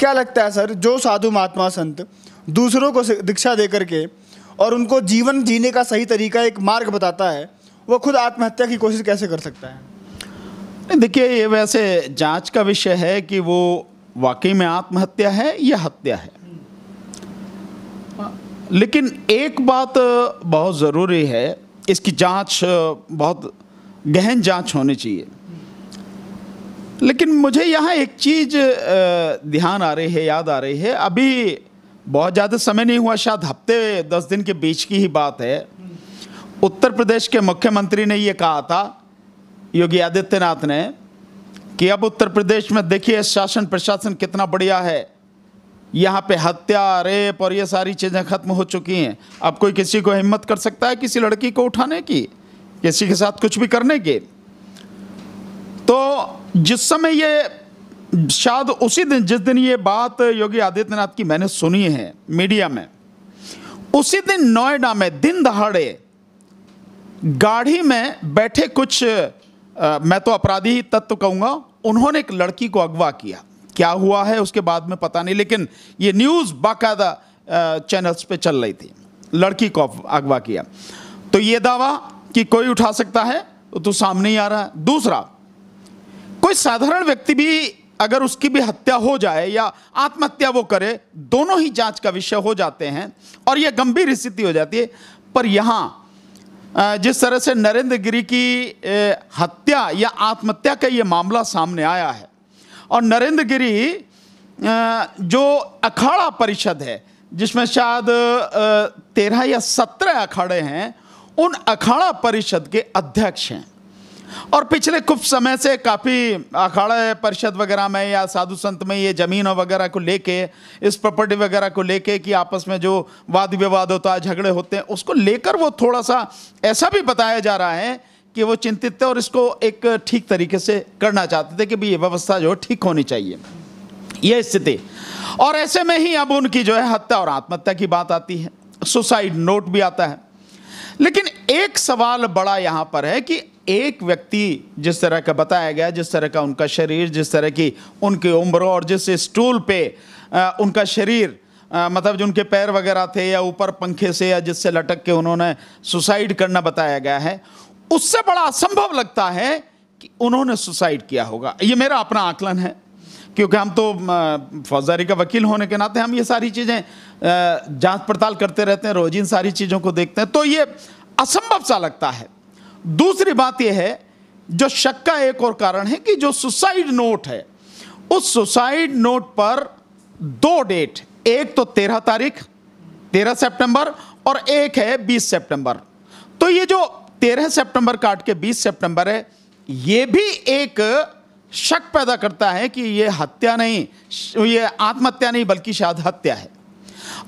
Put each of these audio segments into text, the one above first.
क्या लगता है सर जो साधु महात्मा संत दूसरों को दीक्षा दे करके और उनको जीवन जीने का सही तरीका एक मार्ग बताता है वो खुद आत्महत्या की कोशिश कैसे कर सकता है देखिए ये वैसे जांच का विषय है कि वो वाकई में आत्महत्या है या हत्या है लेकिन एक बात बहुत ज़रूरी है इसकी जांच बहुत गहन जांच होनी चाहिए लेकिन मुझे यहाँ एक चीज़ ध्यान आ रही है याद आ रही है अभी बहुत ज़्यादा समय नहीं हुआ शायद हफ्ते दस दिन के बीच की ही बात है उत्तर प्रदेश के मुख्यमंत्री ने ये कहा था योगी आदित्यनाथ ने कि अब उत्तर प्रदेश में देखिए शासन प्रशासन कितना बढ़िया है यहाँ पे हत्या रेप और ये सारी चीज़ें ख़त्म हो चुकी हैं अब कोई किसी को हिम्मत कर सकता है किसी लड़की को उठाने की किसी के साथ कुछ भी करने की तो जिस समय ये शायद उसी दिन जिस दिन ये बात योगी आदित्यनाथ की मैंने सुनी है मीडिया में उसी दिन नोएडा में दिन दहाड़े गाड़ी में बैठे कुछ आ, मैं तो अपराधी ही तत्व कहूंगा उन्होंने एक लड़की को अगवा किया क्या हुआ है उसके बाद में पता नहीं लेकिन ये न्यूज़ बाकायदा चैनल्स पे चल रही थी लड़की को अगवा किया तो ये दावा कि कोई उठा सकता है तो सामने ही आ रहा है दूसरा कोई साधारण व्यक्ति भी अगर उसकी भी हत्या हो जाए या आत्महत्या वो करे दोनों ही जांच का विषय हो जाते हैं और यह गंभीर स्थिति हो जाती है पर यहाँ जिस तरह से नरेंद्र गिरी की हत्या या आत्महत्या का ये मामला सामने आया है और नरेंद्र गिरी जो अखाड़ा परिषद है जिसमें शायद तेरह या सत्रह अखाड़े हैं उन अखाड़ा परिषद के अध्यक्ष हैं और पिछले कुछ समय से काफ़ी अखाड़ा परिषद वगैरह में या साधु संत में ये ज़मीन वगैरह को लेके इस प्रॉपर्टी वगैरह को लेके कि आपस में जो वाद विवाद होता है झगड़े होते हैं उसको लेकर वो थोड़ा सा ऐसा भी बताया जा रहा है कि वो चिंतित थे और इसको एक ठीक तरीके से करना चाहते थे कि भाई ये व्यवस्था जो है ठीक होनी चाहिए यह स्थिति और ऐसे में ही अब उनकी जो है हत्या और आत्महत्या की बात आती है सुसाइड नोट भी आता है लेकिन एक सवाल बड़ा यहाँ पर है कि एक व्यक्ति जिस तरह का बताया गया जिस तरह का उनका शरीर जिस तरह की उनकी उम्र और जिस स्टूल पे आ, उनका शरीर आ, मतलब जो उनके पैर वगैरह थे या ऊपर पंखे से या जिससे लटक के उन्होंने सुसाइड करना बताया गया है उससे बड़ा असंभव लगता है कि उन्होंने सुसाइड किया होगा ये मेरा अपना आकलन है क्योंकि हम तो फौजदारी का वकील होने के नाते हम ये सारी चीज़ें जांच पड़ताल करते रहते हैं रोज इन सारी चीज़ों को देखते हैं तो ये असंभव सा लगता है दूसरी बात यह है जो शक का एक और कारण है कि जो सुसाइड नोट है उस सुसाइड नोट पर दो डेट एक तो तेरह तारीख तेरह सितंबर और एक है बीस सितंबर तो ये जो तेरह सितंबर काट के बीस सितंबर है ये भी एक शक पैदा करता है कि ये हत्या नहीं ये आत्महत्या नहीं बल्कि शायद हत्या है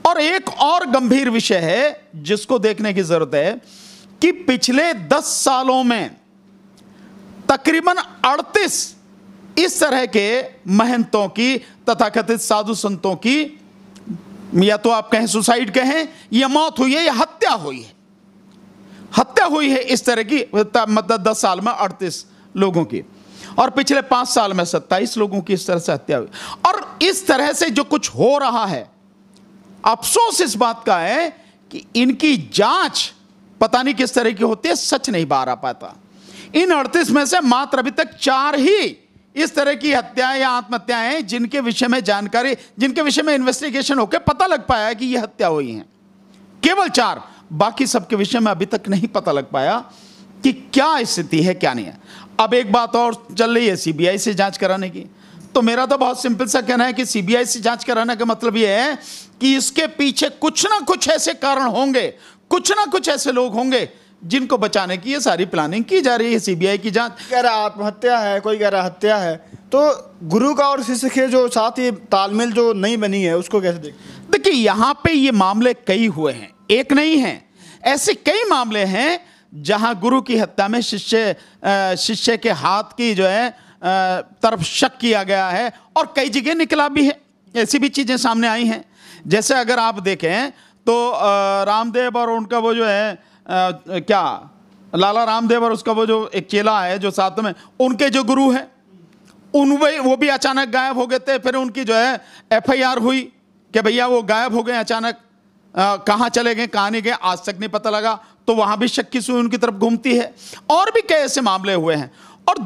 और एक और गंभीर विषय है जिसको देखने की जरूरत है कि पिछले दस सालों में तकरीबन 38 इस तरह के महंतों की तथाकथित साधु संतों की या तो आप कहें सुसाइड कहें या मौत हुई है या हत्या हुई है हत्या हुई है इस तरह की मतलब दस साल में अड़तीस लोगों की और पिछले पांच साल में सत्ताईस लोगों की इस तरह से हत्या हुई और इस तरह से जो कुछ हो रहा है अफसोस इस बात का है कि इनकी जांच पता नहीं किस तरह की होती है सच नहीं बाहर आ पाता इन अड़तीस में से मात्र अभी तक चार ही इस तरह की हत्याएं या आत्महत्याएं जिनके विषय में जानकारी जिनके विषय में इन्वेस्टिगेशन होकर पता लग पाया कि यह हत्या हुई है केवल चार बाकी सबके विषय में अभी तक नहीं पता लग पाया कि क्या स्थिति है क्या नहीं है अब एक बात और चल रही है सीबीआई से जांच कराने की तो मेरा तो बहुत सिंपल सा कहना है कि सीबीआई से जांच कराने का मतलब यह है कि इसके पीछे कुछ ना कुछ ऐसे कारण होंगे कुछ ना कुछ ऐसे लोग होंगे जिनको बचाने की ये सारी प्लानिंग की जा रही है सीबीआई की जांच कह रहा आत्महत्या है कोई कह रहा हत्या है तो गुरु का और शिष्य के जो साथ ही तालमेल जो नहीं बनी है उसको कैसे देख देखिए यहाँ पे ये मामले कई हुए हैं एक नहीं है ऐसे कई मामले हैं जहां गुरु की हत्या में शिष्य शिष्य के हाथ की जो है तरफ शक किया गया है और कई जगह निकला भी है ऐसी भी चीज़ें सामने आई हैं जैसे अगर आप देखें तो रामदेव और उनका वो जो है क्या लाला रामदेव और उसका वो जो एक चेला है जो साथ में उनके जो गुरु हैं उन वे वो भी अचानक गायब हो गए थे फिर उनकी जो है एफआईआर हुई कि भैया वो गायब हो गए अचानक कहाँ चले गए कहाँ नहीं गए आज तक नहीं पता लगा तो वहाँ भी शक की सुई उनकी तरफ घूमती है और भी कई ऐसे मामले हुए हैं और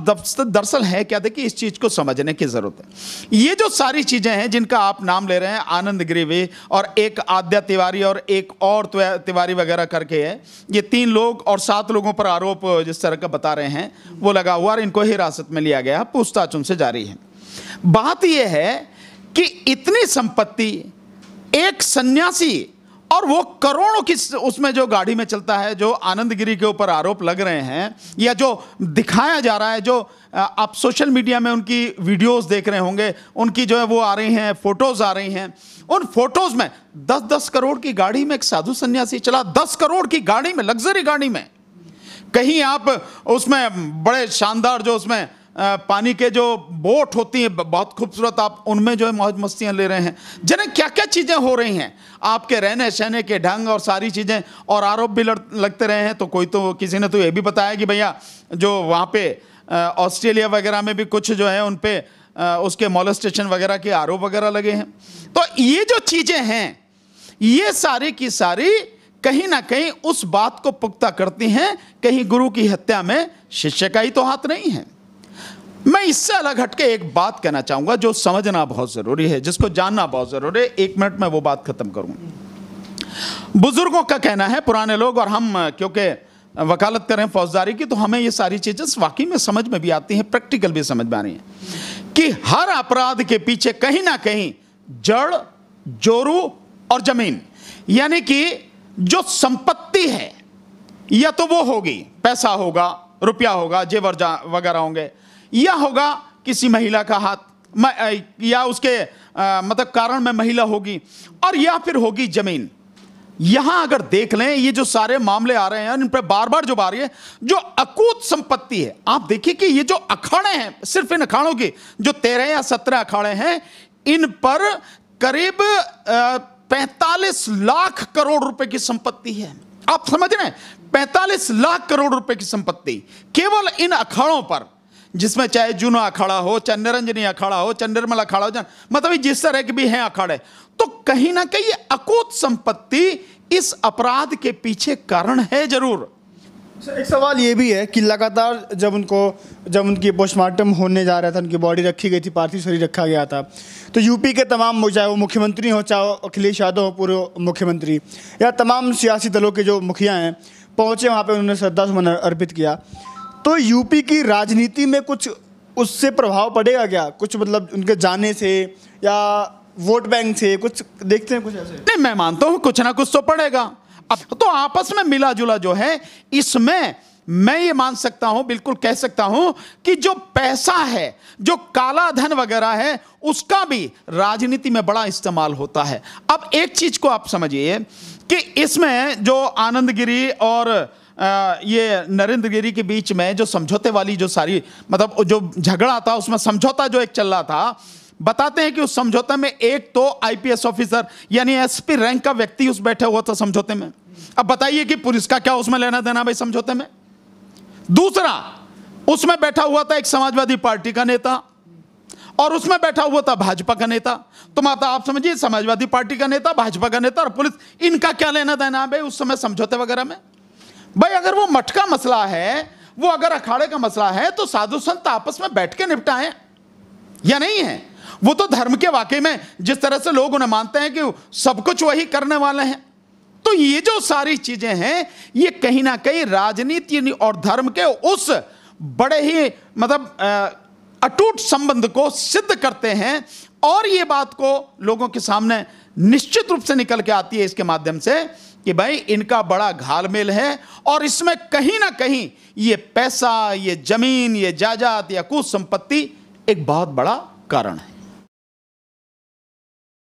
दरअसल है क्या देखिए इस चीज़ को समझने की ज़रूरत है ये जो सारी चीज़ें हैं जिनका आप नाम ले रहे हैं आनंद गिरीवे और एक आद्या तिवारी और एक और तिवारी वगैरह करके है ये तीन लोग और सात लोगों पर आरोप जिस तरह का बता रहे हैं वो लगा हुआ और इनको हिरासत में लिया गया पूछताछ उनसे जारी है बात यह है कि इतनी संपत्ति एक सन्यासी और वो करोड़ों की उसमें जो गाड़ी में चलता है जो आनंदगिरी के ऊपर आरोप लग रहे हैं या जो दिखाया जा रहा है जो आप सोशल मीडिया में उनकी वीडियोस देख रहे होंगे उनकी जो है वो आ रही हैं फोटोज आ रही हैं उन फोटोज में दस दस करोड़ की गाड़ी में एक साधु संन्यासी चला दस करोड़ की गाड़ी में लग्जरी गाड़ी में कहीं आप उसमें बड़े शानदार जो उसमें पानी के जो बोट होती हैं बहुत खूबसूरत आप उनमें जो है मौज मस्तियाँ ले रहे हैं जने क्या क्या चीज़ें हो रही हैं आपके रहने सहने के ढंग और सारी चीज़ें और आरोप भी लड़ लगते रहे हैं तो कोई तो किसी ने तो ये भी बताया कि भैया जो वहाँ पे ऑस्ट्रेलिया वगैरह में भी कुछ जो है उन पर उसके मोलस्टेशन वगैरह के आरोप वगैरह लगे हैं तो ये जो चीज़ें हैं ये सारी की सारी कहीं ना कहीं उस बात को पुख्ता करती हैं कहीं गुरु की हत्या में शिष्य का ही तो हाथ नहीं है मैं इससे अलग हटके एक बात कहना चाहूंगा जो समझना बहुत ज़रूरी है जिसको जानना बहुत ज़रूरी है एक मिनट में वो बात ख़त्म करूंगा बुज़ुर्गों का कहना है पुराने लोग और हम क्योंकि वकालत करें फौजदारी की तो हमें ये सारी चीज़ें वाकई में समझ में भी आती हैं प्रैक्टिकल भी समझ में आ रही हैं कि हर अपराध के पीछे कहीं ना कहीं जड़ जोरू और ज़मीन यानी कि जो संपत्ति है या तो वो होगी पैसा होगा रुपया होगा जेवर वगैरह होंगे या होगा किसी महिला का हाथ या उसके मतलब कारण में महिला होगी और या फिर होगी जमीन यहां अगर देख लें ये जो सारे मामले आ रहे हैं इन पर बार बार जो आ रही है जो अकूत संपत्ति है आप देखिए कि ये जो अखाड़े हैं सिर्फ इन अखाड़ों के जो तेरह या सत्रह अखाड़े हैं इन पर करीब पैंतालीस लाख करोड़ रुपए की संपत्ति है आप समझ रहे हैं पैंतालीस लाख करोड़ रुपए की संपत्ति केवल इन अखाड़ों पर जिसमें चाहे जूनो अखाड़ा हो चाहे निरंजनी अखाड़ा हो चाहे निर्मल अखाड़ा हो मतलब जिस तरह के भी हैं अखाड़े तो कहीं ना कहीं अकूत संपत्ति इस अपराध के पीछे कारण है जरूर एक सवाल ये भी है कि लगातार जब उनको जब उनकी पोस्टमार्टम होने जा रहा था उनकी बॉडी रखी गई थी पार्थिव शरीर रखा गया था तो यूपी के तमाम चाहे वो मुख्यमंत्री हो चाहे अखिलेश यादव हो पूर्व मुख्यमंत्री या तमाम सियासी दलों के जो मुखिया हैं पहुंचे वहाँ पर उन्होंने श्रद्धा सुमन अर्पित किया तो यूपी की राजनीति में कुछ उससे प्रभाव पड़ेगा क्या कुछ मतलब उनके जाने से या वोट बैंक से कुछ देखते हैं कुछ ऐसे नहीं मैं मानता हूं कुछ ना कुछ तो पड़ेगा अब तो आपस में मिला जुला जो है इसमें मैं ये मान सकता हूं बिल्कुल कह सकता हूं कि जो पैसा है जो काला धन वगैरह है उसका भी राजनीति में बड़ा इस्तेमाल होता है अब एक चीज को आप समझिए कि इसमें जो आनंद गिरी और ये नरेंद्र गिरी के बीच में जो समझौते वाली जो सारी मतलब जो झगड़ा था उसमें समझौता जो एक चल रहा था बताते हैं कि उस समझौते में एक तो आईपीएस ऑफिसर यानी एसपी रैंक का व्यक्ति उस बैठे हुआ था समझौते में अब बताइए कि पुलिस का क्या उसमें लेना देना भाई समझौते में दूसरा उसमें बैठा हुआ था एक समाजवादी पार्टी का नेता और उसमें बैठा हुआ था भाजपा का नेता तो माता आप समझिए समाजवादी पार्टी का नेता भाजपा का नेता और पुलिस इनका क्या लेना देना है भाई उस समय समझौते वगैरह में भाई अगर वो मठ का मसला है वो अगर अखाड़े का मसला है तो साधु संत आपस में बैठ के निपटाएं या नहीं है वो तो धर्म के वाकई में जिस तरह से लोग उन्हें मानते हैं कि सब कुछ वही करने वाले हैं तो ये जो सारी चीजें हैं ये कहीं ना कहीं राजनीति और धर्म के उस बड़े ही मतलब अटूट संबंध को सिद्ध करते हैं और ये बात को लोगों के सामने निश्चित रूप से निकल के आती है इसके माध्यम से कि भाई इनका बड़ा घालमेल है और इसमें कहीं ना कहीं ये पैसा ये जमीन ये जायदाद या कुछ संपत्ति एक बहुत बड़ा कारण है